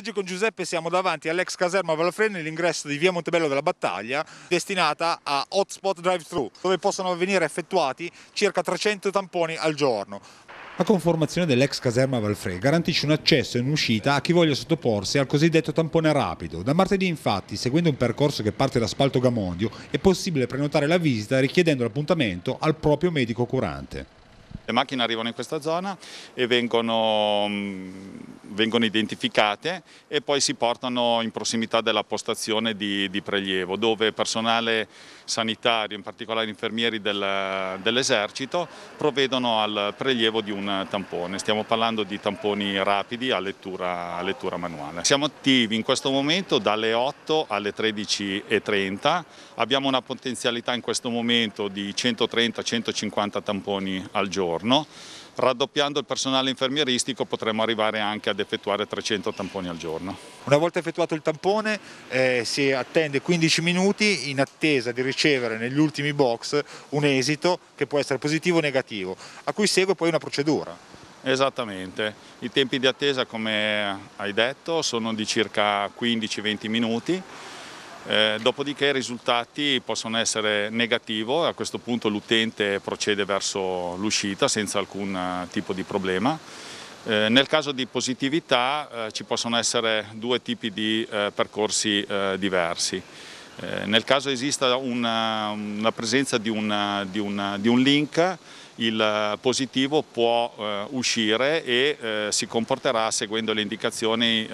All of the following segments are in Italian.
Oggi con Giuseppe siamo davanti all'ex caserma Valfreni all'ingresso di via Montebello della Battaglia destinata a hotspot drive-thru dove possono venire effettuati circa 300 tamponi al giorno. La conformazione dell'ex caserma Valfre garantisce un accesso e un'uscita a chi voglia sottoporsi al cosiddetto tampone rapido. Da martedì infatti, seguendo un percorso che parte da Spalto Gamondio, è possibile prenotare la visita richiedendo l'appuntamento al proprio medico curante. Le macchine arrivano in questa zona e vengono mm, vengono identificate e poi si portano in prossimità della postazione di, di prelievo dove personale sanitario, in particolare infermieri del, dell'esercito, provvedono al prelievo di un tampone. Stiamo parlando di tamponi rapidi a lettura, a lettura manuale. Siamo attivi in questo momento dalle 8 alle 13.30, abbiamo una potenzialità in questo momento di 130-150 tamponi al giorno raddoppiando il personale infermieristico potremmo arrivare anche ad effettuare 300 tamponi al giorno. Una volta effettuato il tampone eh, si attende 15 minuti in attesa di ricevere negli ultimi box un esito che può essere positivo o negativo, a cui segue poi una procedura. Esattamente, i tempi di attesa come hai detto sono di circa 15-20 minuti eh, dopodiché i risultati possono essere negativi, a questo punto l'utente procede verso l'uscita senza alcun eh, tipo di problema. Eh, nel caso di positività eh, ci possono essere due tipi di eh, percorsi diversi. nel caso esista una, una presenza di, una, di, una, di un link, il positivo può eh, uscire e eh, si comporterà seguendo le indicazioni eh,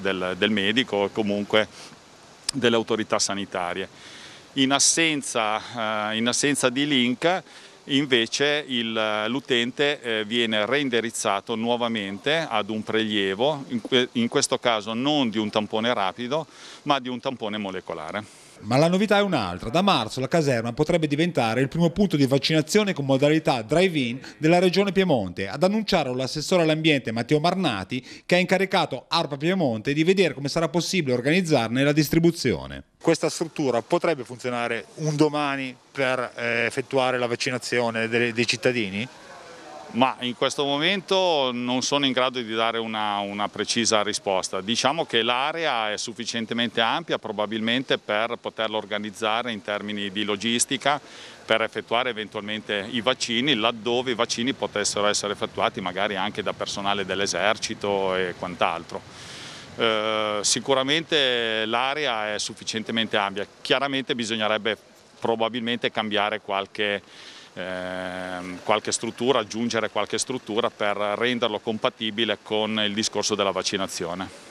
del, del medico o comunque delle autorità sanitarie. In assenza, eh, in assenza di link invece l'utente eh, viene reindirizzato nuovamente ad un prelievo, in, que in questo caso non di un tampone rapido ma di un tampone molecolare. Ma la novità è un'altra. Da marzo la caserma potrebbe diventare il primo punto di vaccinazione con modalità drive-in della regione Piemonte, ad annunciarlo l'assessore all'ambiente Matteo Marnati che ha incaricato ARPA Piemonte di vedere come sarà possibile organizzarne la distribuzione. Questa struttura potrebbe funzionare un domani per eh, effettuare la vaccinazione dei cittadini? Ma in questo momento non sono in grado di dare una, una precisa risposta. Diciamo che l'area è sufficientemente ampia probabilmente per poterla organizzare in termini di logistica per effettuare eventualmente i vaccini laddove i vaccini potessero essere effettuati magari anche da personale dell'esercito e quant'altro. Eh, sicuramente l'area è sufficientemente ampia, chiaramente bisognerebbe probabilmente cambiare qualche Ehm, qualche struttura, aggiungere qualche struttura per renderlo compatibile con il discorso della vaccinazione.